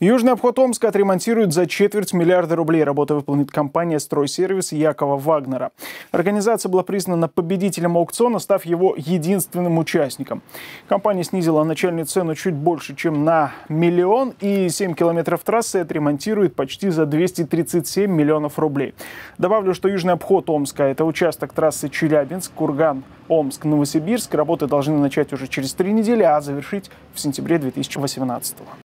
Южный обход Омска отремонтируют за четверть миллиарда рублей. Работа выполнит компания «Стройсервис» Якова Вагнера. Организация была признана победителем аукциона, став его единственным участником. Компания снизила начальную цену чуть больше, чем на миллион, и 7 километров трассы отремонтирует почти за 237 миллионов рублей. Добавлю, что южный обход Омска – это участок трассы Челябинск, Курган, Омск, Новосибирск. Работы должны начать уже через три недели, а завершить в сентябре 2018 года.